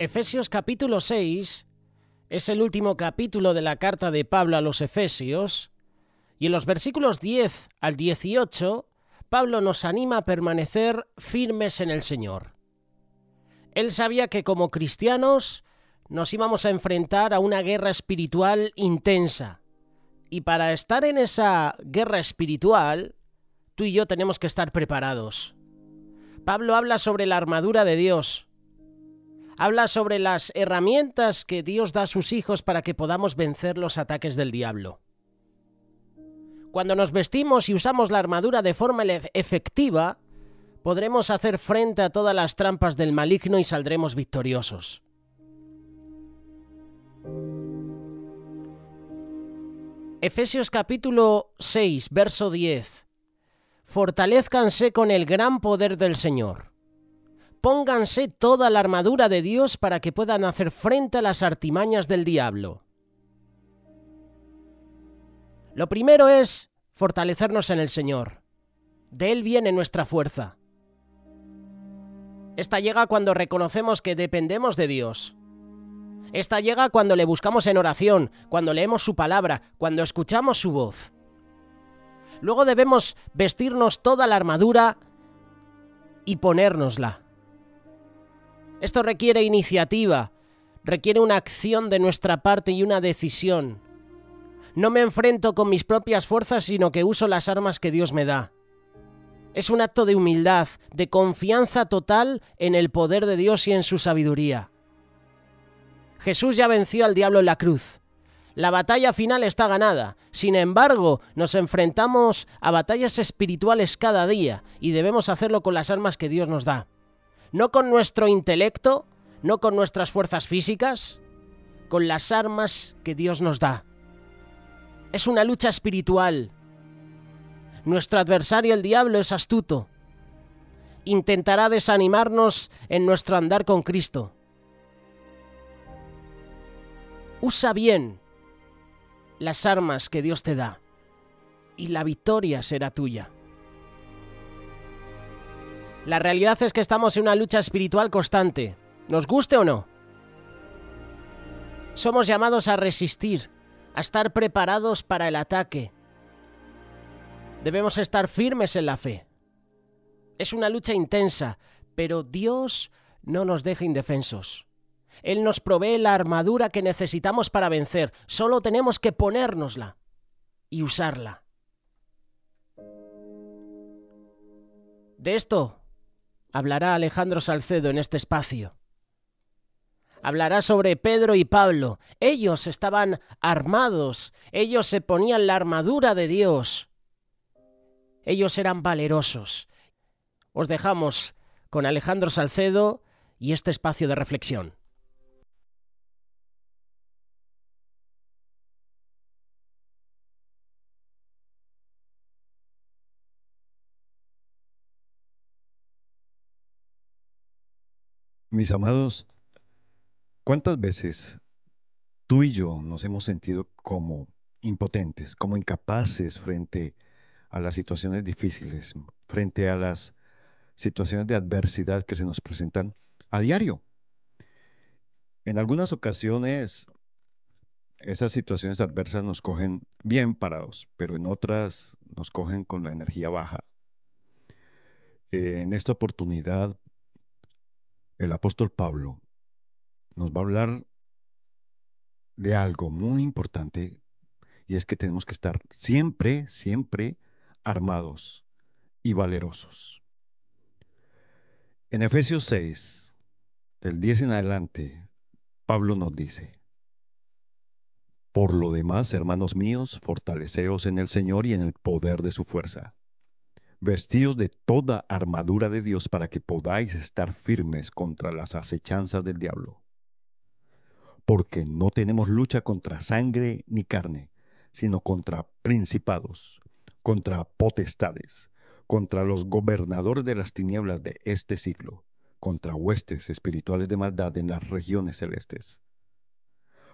Efesios capítulo 6 es el último capítulo de la carta de Pablo a los Efesios, y en los versículos 10 al 18, Pablo nos anima a permanecer firmes en el Señor. Él sabía que como cristianos nos íbamos a enfrentar a una guerra espiritual intensa, y para estar en esa guerra espiritual, tú y yo tenemos que estar preparados. Pablo habla sobre la armadura de Dios, habla sobre las herramientas que Dios da a sus hijos para que podamos vencer los ataques del diablo. Cuando nos vestimos y usamos la armadura de forma efectiva, podremos hacer frente a todas las trampas del maligno y saldremos victoriosos. Efesios capítulo 6, verso 10. Fortalezcanse con el gran poder del Señor pónganse toda la armadura de Dios para que puedan hacer frente a las artimañas del diablo. Lo primero es fortalecernos en el Señor. De Él viene nuestra fuerza. Esta llega cuando reconocemos que dependemos de Dios. Esta llega cuando le buscamos en oración, cuando leemos su palabra, cuando escuchamos su voz. Luego debemos vestirnos toda la armadura y ponérnosla. Esto requiere iniciativa, requiere una acción de nuestra parte y una decisión. No me enfrento con mis propias fuerzas, sino que uso las armas que Dios me da. Es un acto de humildad, de confianza total en el poder de Dios y en su sabiduría. Jesús ya venció al diablo en la cruz. La batalla final está ganada. Sin embargo, nos enfrentamos a batallas espirituales cada día y debemos hacerlo con las armas que Dios nos da no con nuestro intelecto, no con nuestras fuerzas físicas, con las armas que Dios nos da. Es una lucha espiritual. Nuestro adversario, el diablo, es astuto. Intentará desanimarnos en nuestro andar con Cristo. Usa bien las armas que Dios te da y la victoria será tuya. La realidad es que estamos en una lucha espiritual constante, nos guste o no. Somos llamados a resistir, a estar preparados para el ataque. Debemos estar firmes en la fe. Es una lucha intensa, pero Dios no nos deja indefensos. Él nos provee la armadura que necesitamos para vencer, solo tenemos que ponérnosla y usarla. De esto Hablará Alejandro Salcedo en este espacio. Hablará sobre Pedro y Pablo. Ellos estaban armados, ellos se ponían la armadura de Dios. Ellos eran valerosos. Os dejamos con Alejandro Salcedo y este espacio de reflexión. Mis amados, ¿cuántas veces tú y yo nos hemos sentido como impotentes, como incapaces frente a las situaciones difíciles, frente a las situaciones de adversidad que se nos presentan a diario? En algunas ocasiones esas situaciones adversas nos cogen bien parados, pero en otras nos cogen con la energía baja. Eh, en esta oportunidad el apóstol Pablo nos va a hablar de algo muy importante y es que tenemos que estar siempre, siempre armados y valerosos. En Efesios 6, del 10 en adelante, Pablo nos dice, Por lo demás, hermanos míos, fortaleceos en el Señor y en el poder de su fuerza vestidos de toda armadura de Dios para que podáis estar firmes contra las acechanzas del diablo. Porque no tenemos lucha contra sangre ni carne, sino contra principados, contra potestades, contra los gobernadores de las tinieblas de este siglo, contra huestes espirituales de maldad en las regiones celestes.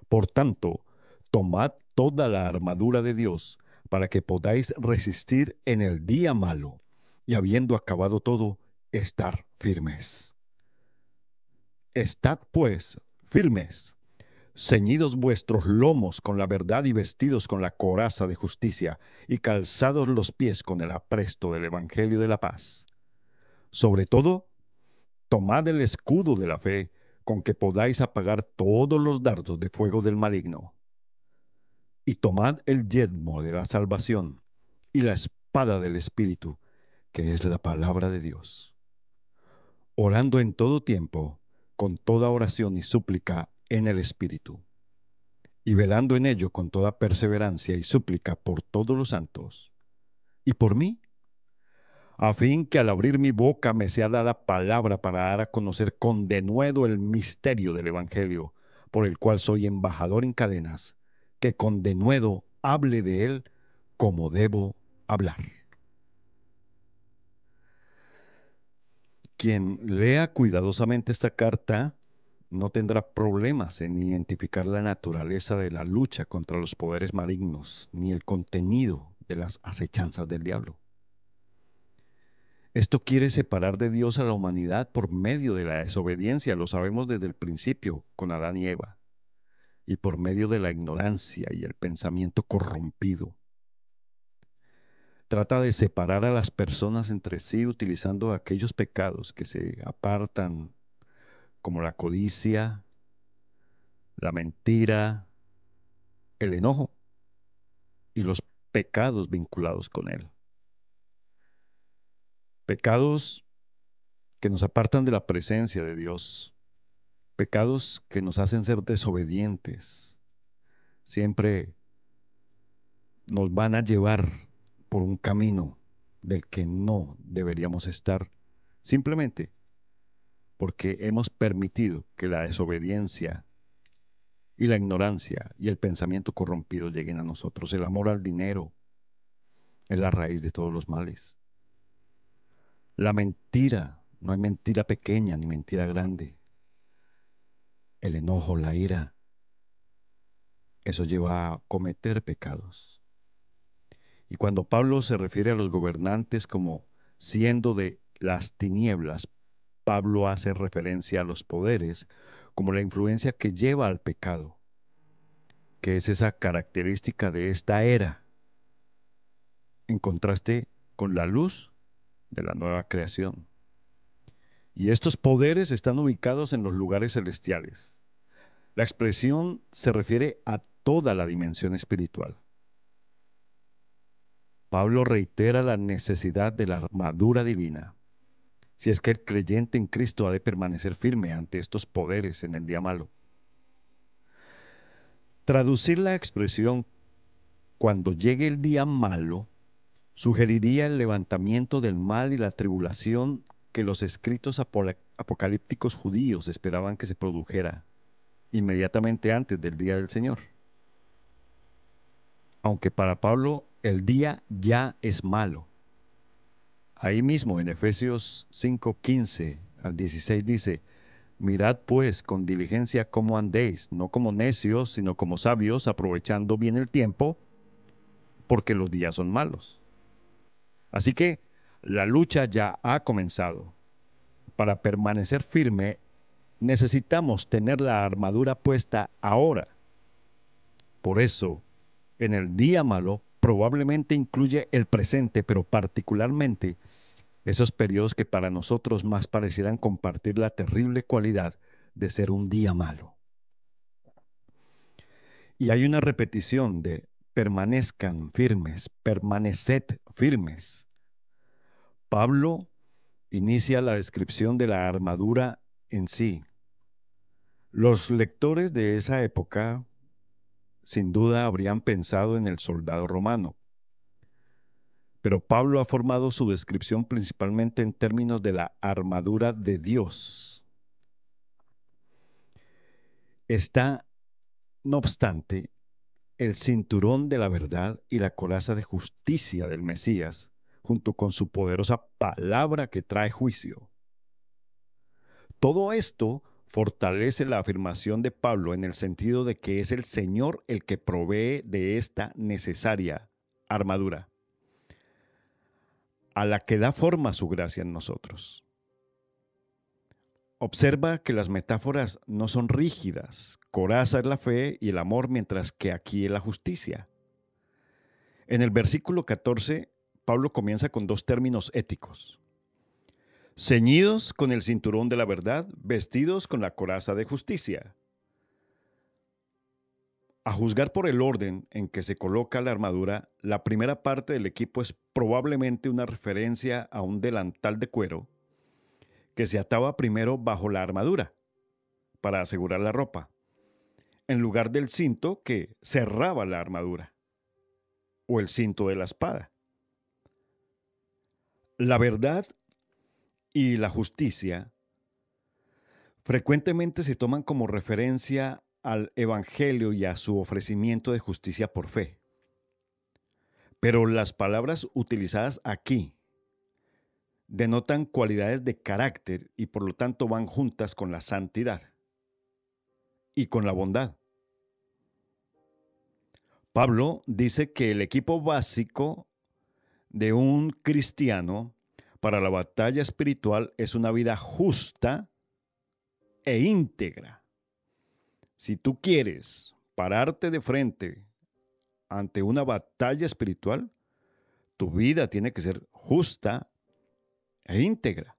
Por tanto, tomad toda la armadura de Dios, para que podáis resistir en el día malo y habiendo acabado todo, estar firmes. Estad pues firmes, ceñidos vuestros lomos con la verdad y vestidos con la coraza de justicia y calzados los pies con el apresto del Evangelio de la paz. Sobre todo, tomad el escudo de la fe con que podáis apagar todos los dardos de fuego del maligno y tomad el yedmo de la salvación y la espada del Espíritu, que es la palabra de Dios. Orando en todo tiempo, con toda oración y súplica en el Espíritu, y velando en ello con toda perseverancia y súplica por todos los santos, y por mí, a fin que al abrir mi boca me sea dada palabra para dar a conocer con denuedo el misterio del Evangelio, por el cual soy embajador en cadenas que con denuedo hable de él como debo hablar. Quien lea cuidadosamente esta carta no tendrá problemas en identificar la naturaleza de la lucha contra los poderes malignos, ni el contenido de las acechanzas del diablo. Esto quiere separar de Dios a la humanidad por medio de la desobediencia, lo sabemos desde el principio con Adán y Eva y por medio de la ignorancia y el pensamiento corrompido. Trata de separar a las personas entre sí utilizando aquellos pecados que se apartan, como la codicia, la mentira, el enojo y los pecados vinculados con él. Pecados que nos apartan de la presencia de Dios pecados que nos hacen ser desobedientes, siempre nos van a llevar por un camino del que no deberíamos estar, simplemente porque hemos permitido que la desobediencia y la ignorancia y el pensamiento corrompido lleguen a nosotros. El amor al dinero es la raíz de todos los males. La mentira, no hay mentira pequeña ni mentira grande el enojo, la ira. Eso lleva a cometer pecados. Y cuando Pablo se refiere a los gobernantes como siendo de las tinieblas, Pablo hace referencia a los poderes como la influencia que lleva al pecado, que es esa característica de esta era, en contraste con la luz de la nueva creación. Y estos poderes están ubicados en los lugares celestiales. La expresión se refiere a toda la dimensión espiritual. Pablo reitera la necesidad de la armadura divina. Si es que el creyente en Cristo ha de permanecer firme ante estos poderes en el día malo. Traducir la expresión cuando llegue el día malo sugeriría el levantamiento del mal y la tribulación que los escritos apocalípticos judíos esperaban que se produjera inmediatamente antes del día del Señor. Aunque para Pablo el día ya es malo. Ahí mismo en Efesios 5:15 al 16 dice, Mirad pues con diligencia cómo andéis, no como necios, sino como sabios, aprovechando bien el tiempo, porque los días son malos. Así que la lucha ya ha comenzado. Para permanecer firme necesitamos tener la armadura puesta ahora. Por eso, en el día malo probablemente incluye el presente, pero particularmente esos periodos que para nosotros más parecieran compartir la terrible cualidad de ser un día malo. Y hay una repetición de permanezcan firmes, permaneced firmes. Pablo inicia la descripción de la armadura en sí, los lectores de esa época sin duda habrían pensado en el soldado romano, pero Pablo ha formado su descripción principalmente en términos de la armadura de Dios. Está, no obstante, el cinturón de la verdad y la coraza de justicia del Mesías, junto con su poderosa palabra que trae juicio. Todo esto fortalece la afirmación de Pablo en el sentido de que es el Señor el que provee de esta necesaria armadura, a la que da forma su gracia en nosotros. Observa que las metáforas no son rígidas. Coraza es la fe y el amor, mientras que aquí es la justicia. En el versículo 14, Pablo comienza con dos términos éticos ceñidos con el cinturón de la verdad, vestidos con la coraza de justicia. A juzgar por el orden en que se coloca la armadura, la primera parte del equipo es probablemente una referencia a un delantal de cuero que se ataba primero bajo la armadura para asegurar la ropa, en lugar del cinto que cerraba la armadura o el cinto de la espada. La verdad y la justicia frecuentemente se toman como referencia al Evangelio y a su ofrecimiento de justicia por fe. Pero las palabras utilizadas aquí denotan cualidades de carácter y por lo tanto van juntas con la santidad y con la bondad. Pablo dice que el equipo básico de un cristiano para la batalla espiritual es una vida justa e íntegra. Si tú quieres pararte de frente ante una batalla espiritual, tu vida tiene que ser justa e íntegra.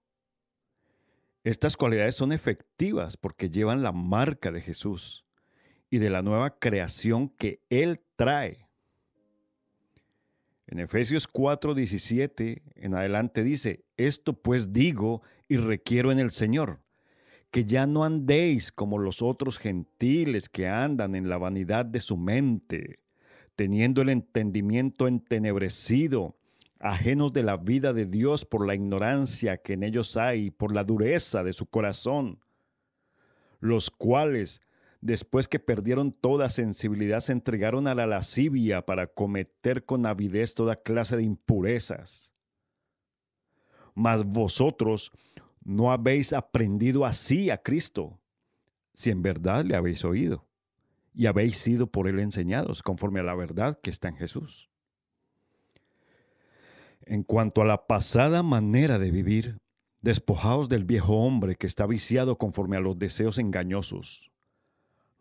Estas cualidades son efectivas porque llevan la marca de Jesús y de la nueva creación que Él trae en Efesios 4:17 en adelante dice, esto pues digo y requiero en el Señor, que ya no andéis como los otros gentiles que andan en la vanidad de su mente, teniendo el entendimiento entenebrecido, ajenos de la vida de Dios por la ignorancia que en ellos hay, por la dureza de su corazón, los cuales Después que perdieron toda sensibilidad, se entregaron a la lascivia para cometer con avidez toda clase de impurezas. Mas vosotros no habéis aprendido así a Cristo, si en verdad le habéis oído y habéis sido por él enseñados, conforme a la verdad que está en Jesús. En cuanto a la pasada manera de vivir, despojaos del viejo hombre que está viciado conforme a los deseos engañosos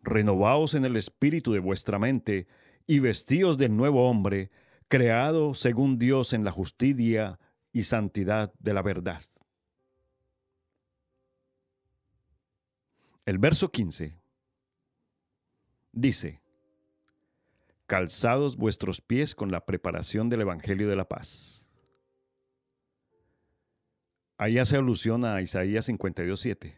renovaos en el espíritu de vuestra mente y vestíos del nuevo hombre, creado según Dios en la justicia y santidad de la verdad. El verso 15 dice, Calzados vuestros pies con la preparación del Evangelio de la paz. Allá se alusión a Isaías 52.7.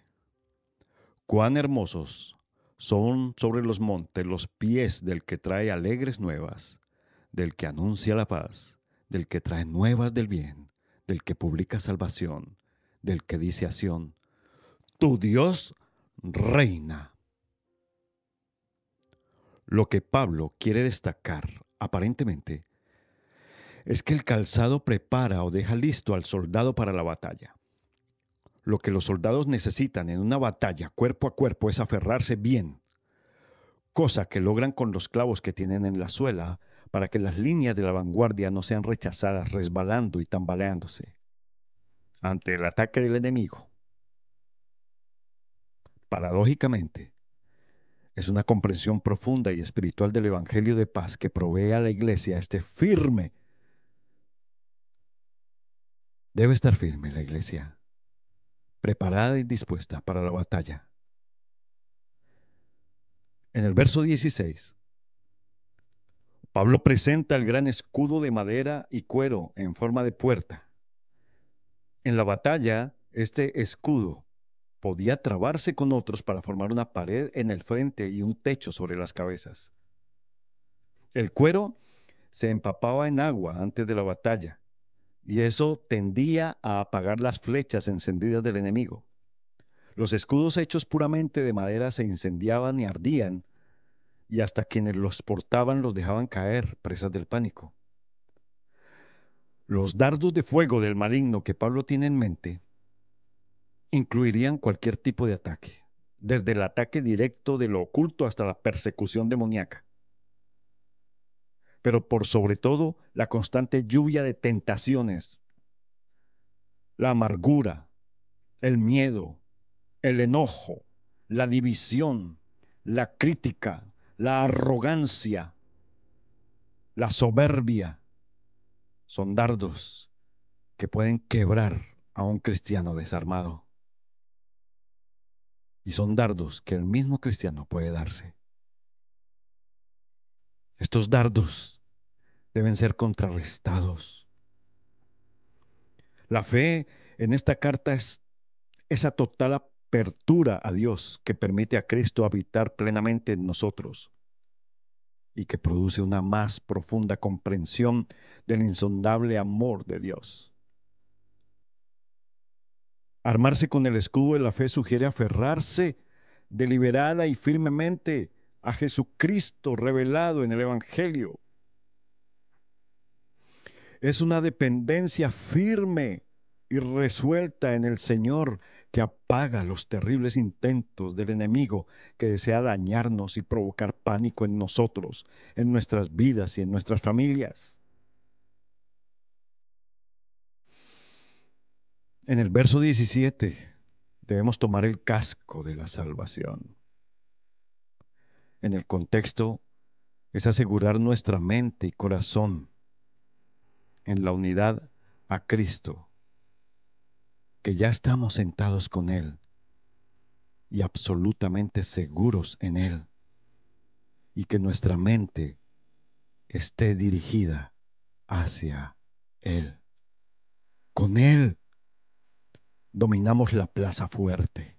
Cuán hermosos son sobre los montes los pies del que trae alegres nuevas, del que anuncia la paz, del que trae nuevas del bien, del que publica salvación, del que dice a tu Dios reina. Lo que Pablo quiere destacar, aparentemente, es que el calzado prepara o deja listo al soldado para la batalla. Lo que los soldados necesitan en una batalla cuerpo a cuerpo es aferrarse bien, cosa que logran con los clavos que tienen en la suela para que las líneas de la vanguardia no sean rechazadas resbalando y tambaleándose ante el ataque del enemigo. Paradójicamente, es una comprensión profunda y espiritual del Evangelio de paz que provee a la iglesia este firme. Debe estar firme la iglesia preparada y dispuesta para la batalla. En el verso 16, Pablo presenta el gran escudo de madera y cuero en forma de puerta. En la batalla, este escudo podía trabarse con otros para formar una pared en el frente y un techo sobre las cabezas. El cuero se empapaba en agua antes de la batalla y eso tendía a apagar las flechas encendidas del enemigo. Los escudos hechos puramente de madera se incendiaban y ardían, y hasta quienes los portaban los dejaban caer, presas del pánico. Los dardos de fuego del maligno que Pablo tiene en mente incluirían cualquier tipo de ataque, desde el ataque directo de lo oculto hasta la persecución demoníaca pero por sobre todo la constante lluvia de tentaciones, la amargura, el miedo, el enojo, la división, la crítica, la arrogancia, la soberbia, son dardos que pueden quebrar a un cristiano desarmado. Y son dardos que el mismo cristiano puede darse. Estos dardos deben ser contrarrestados. La fe en esta carta es esa total apertura a Dios que permite a Cristo habitar plenamente en nosotros y que produce una más profunda comprensión del insondable amor de Dios. Armarse con el escudo de la fe sugiere aferrarse deliberada y firmemente a Jesucristo revelado en el Evangelio es una dependencia firme y resuelta en el Señor que apaga los terribles intentos del enemigo que desea dañarnos y provocar pánico en nosotros, en nuestras vidas y en nuestras familias. En el verso 17 debemos tomar el casco de la salvación. En el contexto es asegurar nuestra mente y corazón en la unidad a Cristo, que ya estamos sentados con Él y absolutamente seguros en Él, y que nuestra mente esté dirigida hacia Él. Con Él dominamos la plaza fuerte.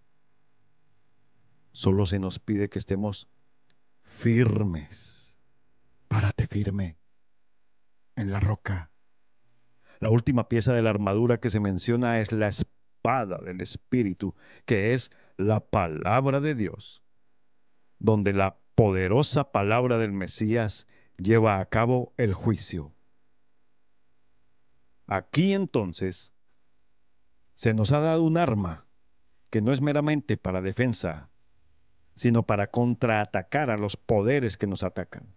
Solo se nos pide que estemos firmes. Párate firme en la roca. La última pieza de la armadura que se menciona es la espada del Espíritu, que es la palabra de Dios, donde la poderosa palabra del Mesías lleva a cabo el juicio. Aquí entonces se nos ha dado un arma que no es meramente para defensa, sino para contraatacar a los poderes que nos atacan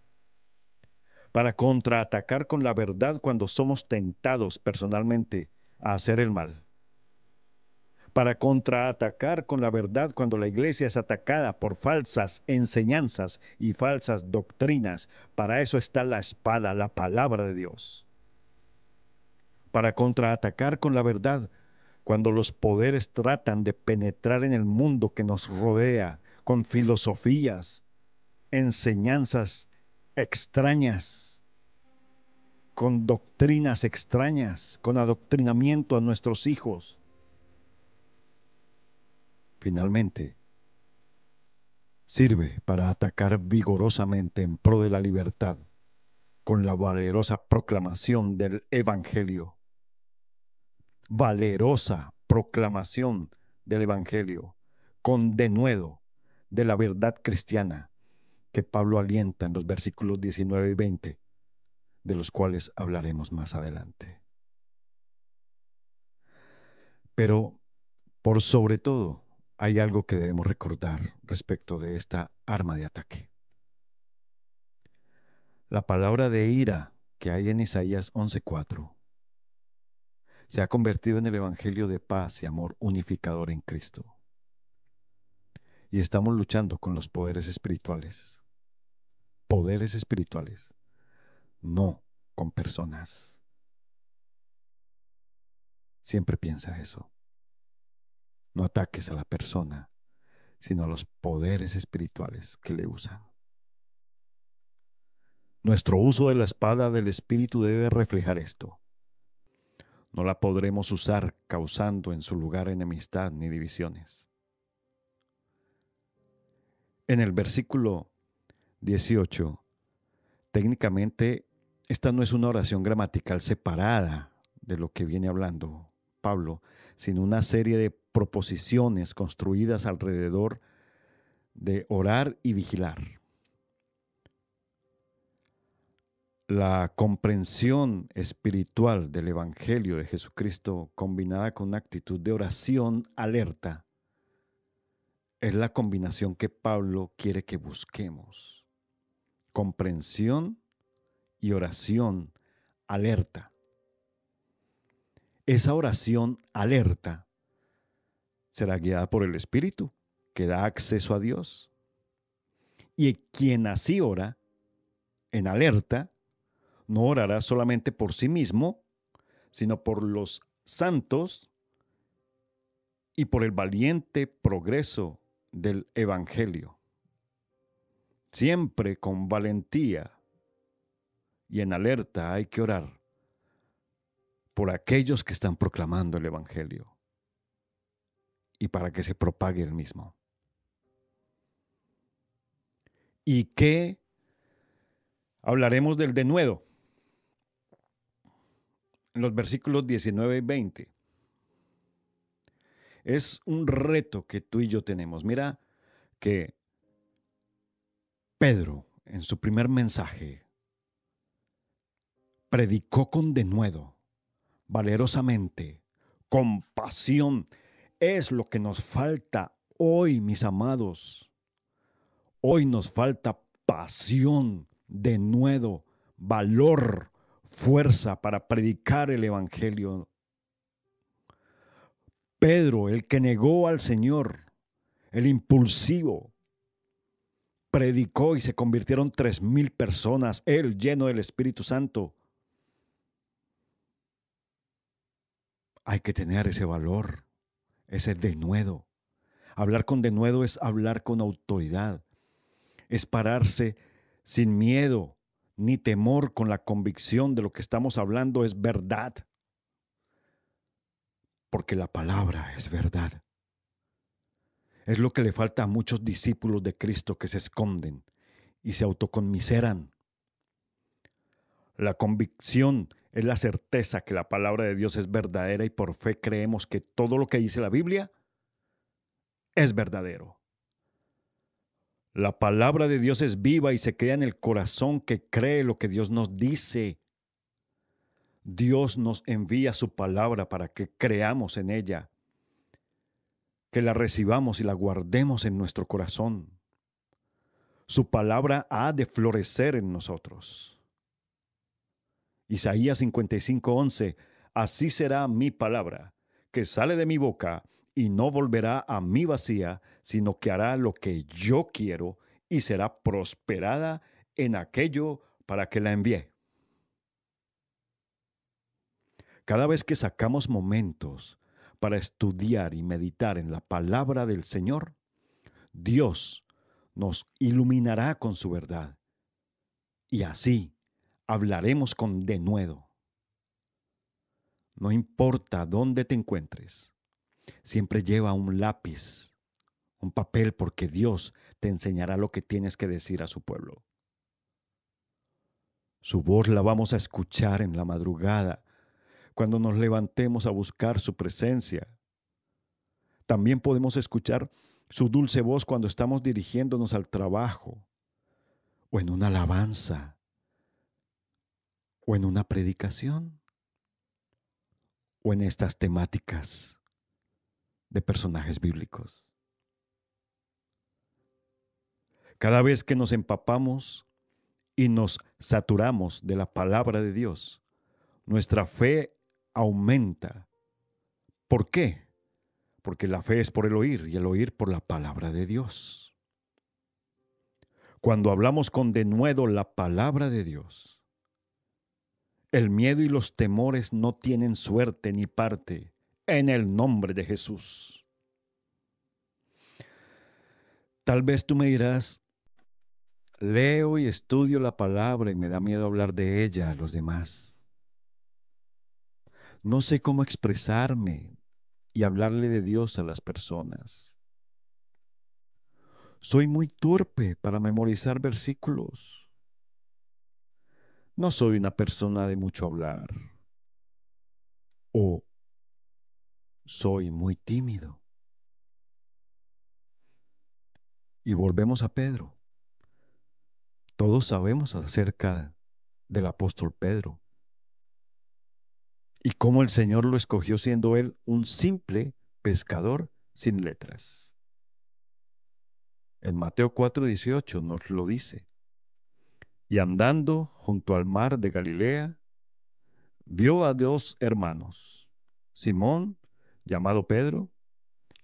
para contraatacar con la verdad cuando somos tentados personalmente a hacer el mal. Para contraatacar con la verdad cuando la iglesia es atacada por falsas enseñanzas y falsas doctrinas. Para eso está la espada, la palabra de Dios. Para contraatacar con la verdad cuando los poderes tratan de penetrar en el mundo que nos rodea con filosofías, enseñanzas extrañas, con doctrinas extrañas, con adoctrinamiento a nuestros hijos. Finalmente, sirve para atacar vigorosamente en pro de la libertad con la valerosa proclamación del Evangelio. Valerosa proclamación del Evangelio, con denuedo de la verdad cristiana que Pablo alienta en los versículos 19 y 20, de los cuales hablaremos más adelante. Pero, por sobre todo, hay algo que debemos recordar respecto de esta arma de ataque. La palabra de ira que hay en Isaías 11:4 se ha convertido en el Evangelio de paz y amor unificador en Cristo. Y estamos luchando con los poderes espirituales poderes espirituales, no con personas. Siempre piensa eso. No ataques a la persona, sino a los poderes espirituales que le usan. Nuestro uso de la espada del Espíritu debe reflejar esto. No la podremos usar causando en su lugar enemistad ni divisiones. En el versículo 18. Técnicamente, esta no es una oración gramatical separada de lo que viene hablando Pablo, sino una serie de proposiciones construidas alrededor de orar y vigilar. La comprensión espiritual del Evangelio de Jesucristo combinada con una actitud de oración alerta es la combinación que Pablo quiere que busquemos comprensión y oración alerta. Esa oración alerta será guiada por el Espíritu, que da acceso a Dios. Y quien así ora, en alerta, no orará solamente por sí mismo, sino por los santos y por el valiente progreso del Evangelio. Siempre con valentía y en alerta hay que orar por aquellos que están proclamando el Evangelio y para que se propague el mismo. ¿Y qué? Hablaremos del denuedo en los versículos 19 y 20. Es un reto que tú y yo tenemos. Mira que Pedro, en su primer mensaje, predicó con denuedo, valerosamente, con pasión. Es lo que nos falta hoy, mis amados. Hoy nos falta pasión, denuedo, valor, fuerza para predicar el Evangelio. Pedro, el que negó al Señor, el impulsivo, predicó y se convirtieron tres mil personas, él lleno del Espíritu Santo. Hay que tener ese valor, ese denuedo. Hablar con denuedo es hablar con autoridad, es pararse sin miedo ni temor con la convicción de lo que estamos hablando es verdad, porque la palabra es verdad. Es lo que le falta a muchos discípulos de Cristo que se esconden y se autoconmiseran. La convicción es la certeza que la palabra de Dios es verdadera y por fe creemos que todo lo que dice la Biblia es verdadero. La palabra de Dios es viva y se crea en el corazón que cree lo que Dios nos dice. Dios nos envía su palabra para que creamos en ella que la recibamos y la guardemos en nuestro corazón. Su palabra ha de florecer en nosotros. Isaías 55:11, así será mi palabra, que sale de mi boca y no volverá a mí vacía, sino que hará lo que yo quiero y será prosperada en aquello para que la envié. Cada vez que sacamos momentos para estudiar y meditar en la palabra del Señor, Dios nos iluminará con su verdad y así hablaremos con denuedo. No importa dónde te encuentres, siempre lleva un lápiz, un papel, porque Dios te enseñará lo que tienes que decir a su pueblo. Su voz la vamos a escuchar en la madrugada cuando nos levantemos a buscar su presencia. También podemos escuchar su dulce voz cuando estamos dirigiéndonos al trabajo, o en una alabanza, o en una predicación, o en estas temáticas de personajes bíblicos. Cada vez que nos empapamos y nos saturamos de la palabra de Dios, nuestra fe aumenta. ¿Por qué? Porque la fe es por el oír y el oír por la palabra de Dios. Cuando hablamos con denuedo la palabra de Dios, el miedo y los temores no tienen suerte ni parte en el nombre de Jesús. Tal vez tú me dirás, leo y estudio la palabra y me da miedo hablar de ella a los demás. No sé cómo expresarme y hablarle de Dios a las personas. Soy muy torpe para memorizar versículos. No soy una persona de mucho hablar. O soy muy tímido. Y volvemos a Pedro. Todos sabemos acerca del apóstol Pedro y cómo el Señor lo escogió siendo él un simple pescador sin letras. En Mateo 4:18 nos lo dice. Y andando junto al mar de Galilea, vio a dos hermanos, Simón, llamado Pedro,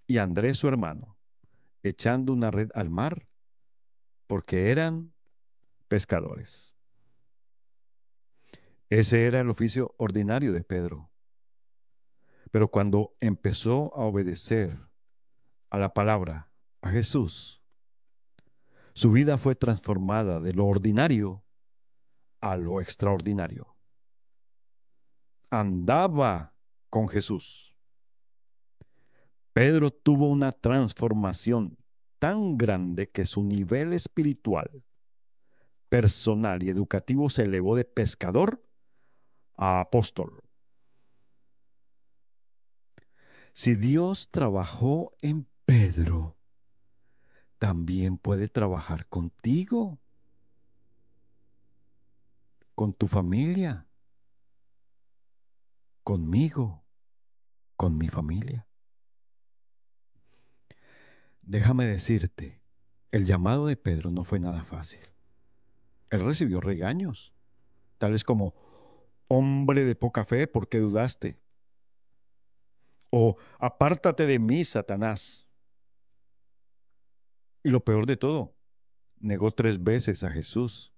y Andrés su hermano, echando una red al mar, porque eran pescadores. Ese era el oficio ordinario de Pedro. Pero cuando empezó a obedecer a la palabra, a Jesús, su vida fue transformada de lo ordinario a lo extraordinario. Andaba con Jesús. Pedro tuvo una transformación tan grande que su nivel espiritual, personal y educativo se elevó de pescador apóstol. Si Dios trabajó en Pedro, también puede trabajar contigo, con tu familia, conmigo, con mi familia. Déjame decirte, el llamado de Pedro no fue nada fácil. Él recibió regaños, tales como, hombre de poca fe, ¿por qué dudaste? O apártate de mí, Satanás. Y lo peor de todo, negó tres veces a Jesús.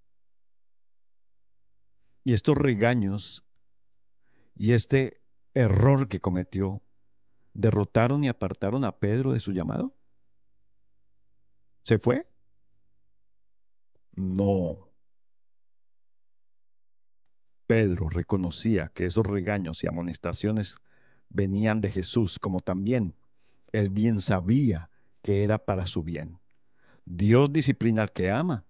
Y estos regaños y este error que cometió derrotaron y apartaron a Pedro de su llamado. ¿Se fue? No. Pedro reconocía que esos regaños y amonestaciones venían de Jesús, como también él bien sabía que era para su bien. Dios disciplina al que ama.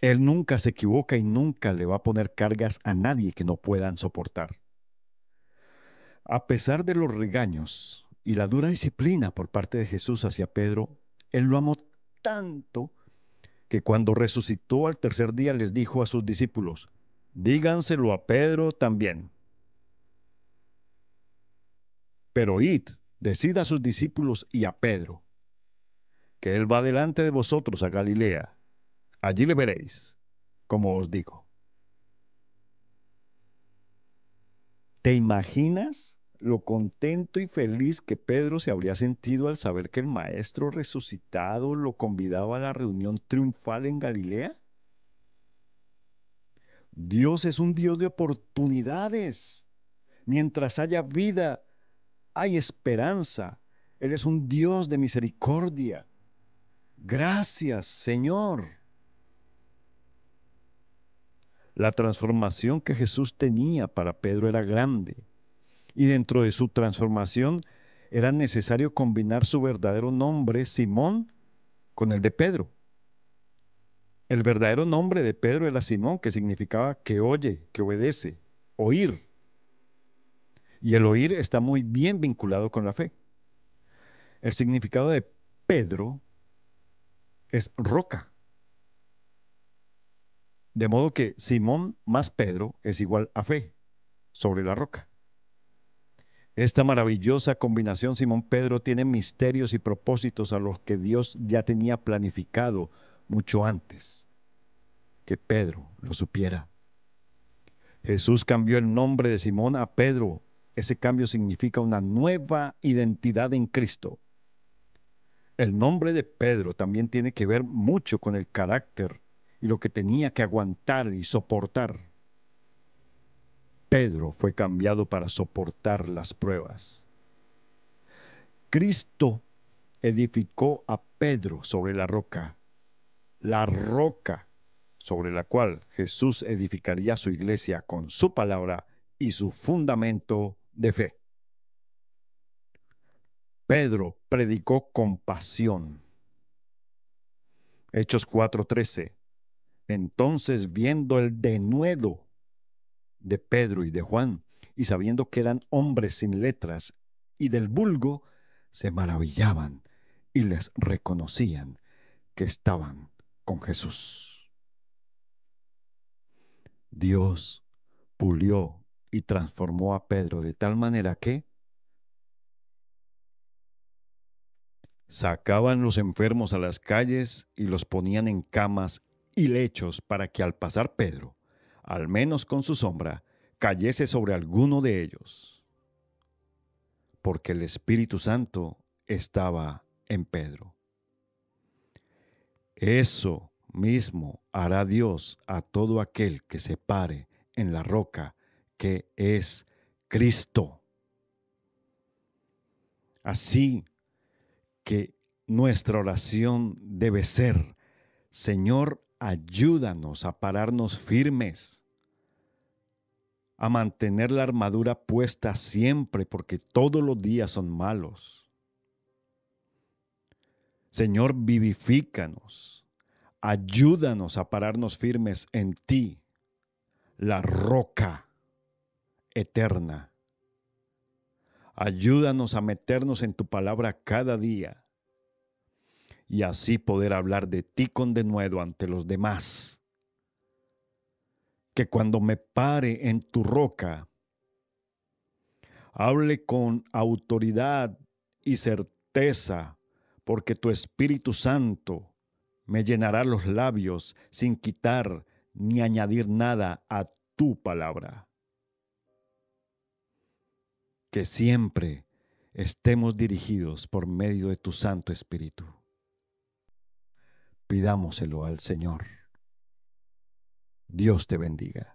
Él nunca se equivoca y nunca le va a poner cargas a nadie que no puedan soportar. A pesar de los regaños y la dura disciplina por parte de Jesús hacia Pedro, él lo amó tanto que cuando resucitó al tercer día les dijo a sus discípulos, díganselo a Pedro también. Pero id, decid a sus discípulos y a Pedro, que Él va delante de vosotros a Galilea. Allí le veréis, como os digo. ¿Te imaginas lo contento y feliz que Pedro se habría sentido al saber que el Maestro resucitado lo convidaba a la reunión triunfal en Galilea? Dios es un Dios de oportunidades. Mientras haya vida, hay esperanza. Él es un Dios de misericordia. Gracias, Señor. La transformación que Jesús tenía para Pedro era grande y dentro de su transformación era necesario combinar su verdadero nombre, Simón, con el de Pedro. El verdadero nombre de Pedro era Simón, que significaba que oye, que obedece, oír. Y el oír está muy bien vinculado con la fe. El significado de Pedro es roca. De modo que Simón más Pedro es igual a fe sobre la roca. Esta maravillosa combinación Simón Pedro tiene misterios y propósitos a los que Dios ya tenía planificado mucho antes que Pedro lo supiera. Jesús cambió el nombre de Simón a Pedro. Ese cambio significa una nueva identidad en Cristo. El nombre de Pedro también tiene que ver mucho con el carácter y lo que tenía que aguantar y soportar. Pedro fue cambiado para soportar las pruebas. Cristo edificó a Pedro sobre la roca, la roca sobre la cual Jesús edificaría su iglesia con su palabra y su fundamento de fe. Pedro predicó con pasión. Hechos 4:13. Entonces, viendo el denuedo de Pedro y de Juan, y sabiendo que eran hombres sin letras y del vulgo, se maravillaban y les reconocían que estaban con Jesús. Dios pulió y transformó a Pedro de tal manera que sacaban los enfermos a las calles y los ponían en camas y lechos para que al pasar Pedro al menos con su sombra, cayese sobre alguno de ellos, porque el Espíritu Santo estaba en Pedro. Eso mismo hará Dios a todo aquel que se pare en la roca que es Cristo. Así que nuestra oración debe ser, Señor, ayúdanos a pararnos firmes, a mantener la armadura puesta siempre, porque todos los días son malos. Señor, vivifícanos, ayúdanos a pararnos firmes en ti, la roca eterna. Ayúdanos a meternos en tu palabra cada día y así poder hablar de ti con denuedo ante los demás. Que cuando me pare en tu roca, hable con autoridad y certeza, porque tu Espíritu Santo me llenará los labios sin quitar ni añadir nada a tu palabra. Que siempre estemos dirigidos por medio de tu Santo Espíritu. Pidámoselo al Señor. Dios te bendiga.